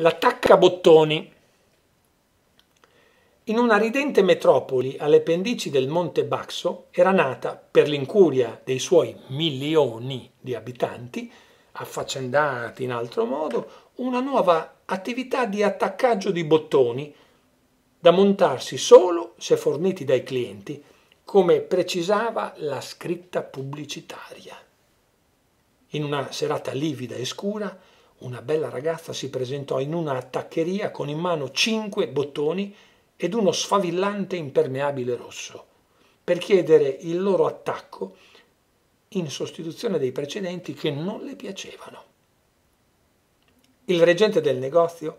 l'attacca bottoni. In una ridente metropoli alle pendici del Monte Baxo era nata, per l'incuria dei suoi milioni di abitanti, affaccendati in altro modo, una nuova attività di attaccaggio di bottoni, da montarsi solo se forniti dai clienti, come precisava la scritta pubblicitaria. In una serata livida e scura, una bella ragazza si presentò in una attaccheria con in mano cinque bottoni ed uno sfavillante impermeabile rosso, per chiedere il loro attacco in sostituzione dei precedenti che non le piacevano. Il reggente del negozio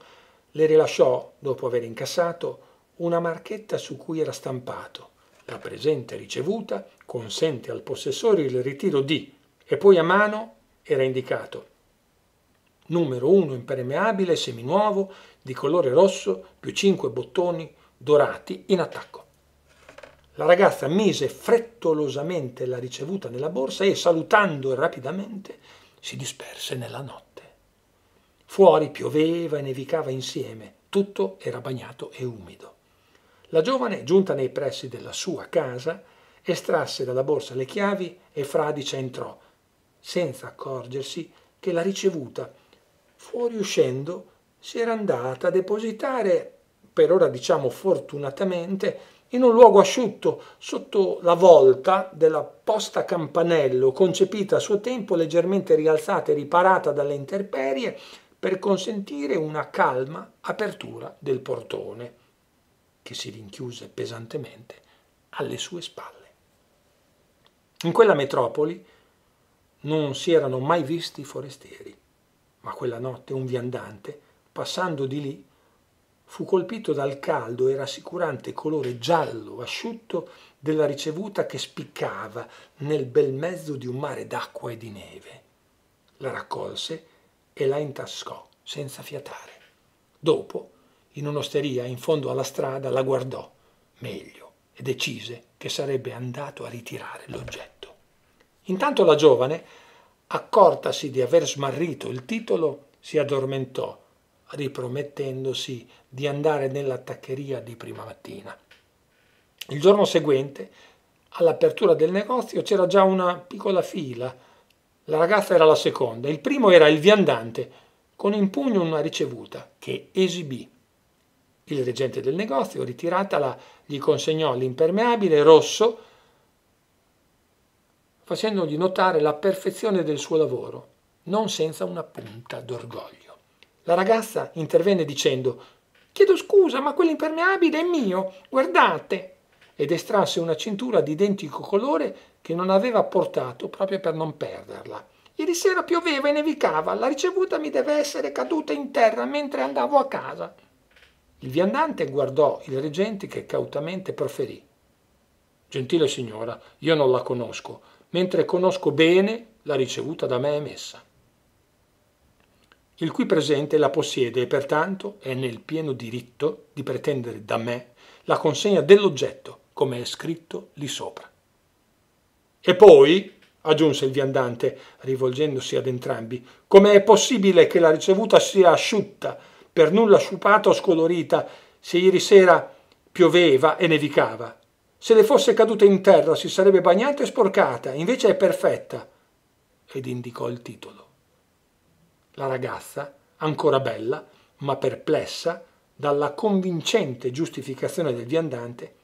le rilasciò, dopo aver incassato, una marchetta su cui era stampato la presente ricevuta consente al possessore il ritiro di e poi a mano era indicato numero 1 impermeabile seminuovo di colore rosso più 5 bottoni dorati in attacco. La ragazza mise frettolosamente la ricevuta nella borsa e salutando rapidamente si disperse nella notte. Fuori pioveva e nevicava insieme, tutto era bagnato e umido. La giovane, giunta nei pressi della sua casa, estrasse dalla borsa le chiavi e fradicia entrò, senza accorgersi che la ricevuta fuoriuscendo si era andata a depositare, per ora diciamo fortunatamente, in un luogo asciutto sotto la volta della posta campanello, concepita a suo tempo leggermente rialzata e riparata dalle interperie per consentire una calma apertura del portone, che si rinchiuse pesantemente alle sue spalle. In quella metropoli non si erano mai visti forestieri ma quella notte un viandante, passando di lì, fu colpito dal caldo e rassicurante colore giallo asciutto della ricevuta che spiccava nel bel mezzo di un mare d'acqua e di neve. La raccolse e la intascò senza fiatare. Dopo, in un'osteria in fondo alla strada, la guardò meglio e decise che sarebbe andato a ritirare l'oggetto. Intanto la giovane accortasi di aver smarrito il titolo, si addormentò, ripromettendosi di andare nella taccheria di prima mattina. Il giorno seguente, all'apertura del negozio, c'era già una piccola fila. La ragazza era la seconda, il primo era il viandante, con in pugno una ricevuta che esibì. Il reggente del negozio, ritiratala, gli consegnò l'impermeabile rosso facendogli notare la perfezione del suo lavoro, non senza una punta d'orgoglio. La ragazza intervenne dicendo Chiedo scusa, ma quell'impermeabile è mio, guardate! ed estrasse una cintura di identico colore che non aveva portato proprio per non perderla. Ieri sera pioveva e nevicava, la ricevuta mi deve essere caduta in terra mentre andavo a casa. Il viandante guardò il reggente che cautamente proferì. Gentile signora, io non la conosco, mentre conosco bene la ricevuta da me emessa. Il qui presente la possiede e pertanto è nel pieno diritto di pretendere da me la consegna dell'oggetto, come è scritto lì sopra. E poi, aggiunse il viandante, rivolgendosi ad entrambi, come è possibile che la ricevuta sia asciutta, per nulla sciupata o scolorita, se ieri sera pioveva e nevicava se le fosse caduta in terra si sarebbe bagnata e sporcata, invece è perfetta. Ed indicò il titolo. La ragazza, ancora bella, ma perplessa dalla convincente giustificazione del viandante,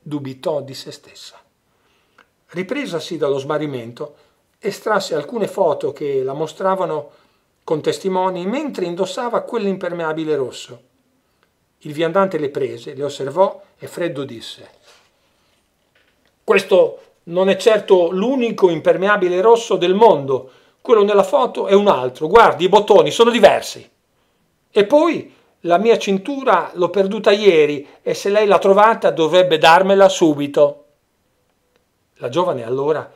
dubitò di se stessa. Ripresasi dallo smarrimento, estrasse alcune foto che la mostravano con testimoni mentre indossava quell'impermeabile rosso. Il viandante le prese, le osservò e freddo disse questo non è certo l'unico impermeabile rosso del mondo, quello nella foto è un altro, guardi i bottoni sono diversi. E poi la mia cintura l'ho perduta ieri e se lei l'ha trovata dovrebbe darmela subito. La giovane allora,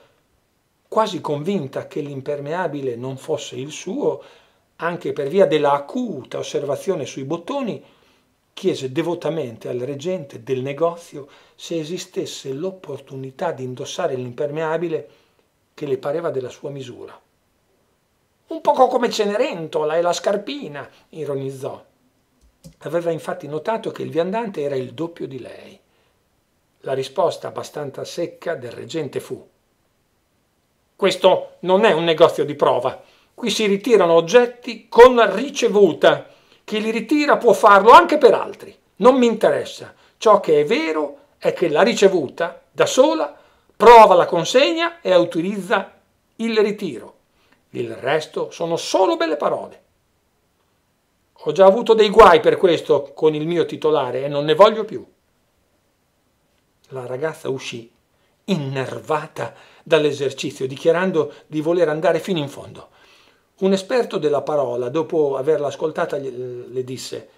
quasi convinta che l'impermeabile non fosse il suo, anche per via dell'acuta osservazione sui bottoni, chiese devotamente al reggente del negozio se esistesse l'opportunità di indossare l'impermeabile che le pareva della sua misura. Un poco come Cenerentola e la scarpina, ironizzò. Aveva infatti notato che il viandante era il doppio di lei. La risposta abbastanza secca del reggente fu questo non è un negozio di prova. Qui si ritirano oggetti con ricevuta chi li ritira può farlo anche per altri. Non mi interessa. Ciò che è vero è che la ricevuta da sola prova la consegna e autorizza il ritiro. Il resto sono solo belle parole. Ho già avuto dei guai per questo con il mio titolare e non ne voglio più. La ragazza uscì, innervata dall'esercizio, dichiarando di voler andare fino in fondo. Un esperto della parola, dopo averla ascoltata, le disse,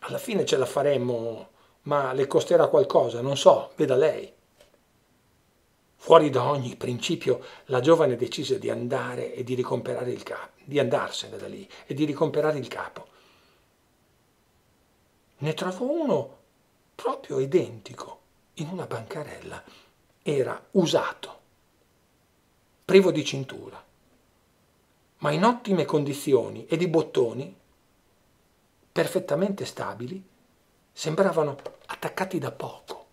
alla fine ce la faremmo, ma le costerà qualcosa, non so, veda lei. Fuori da ogni principio, la giovane decise di andare e di ricomperare il capo, di andarsene da lì e di ricomperare il capo. Ne trovò uno proprio identico in una bancarella. Era usato, privo di cintura ma in ottime condizioni e di bottoni, perfettamente stabili, sembravano attaccati da poco.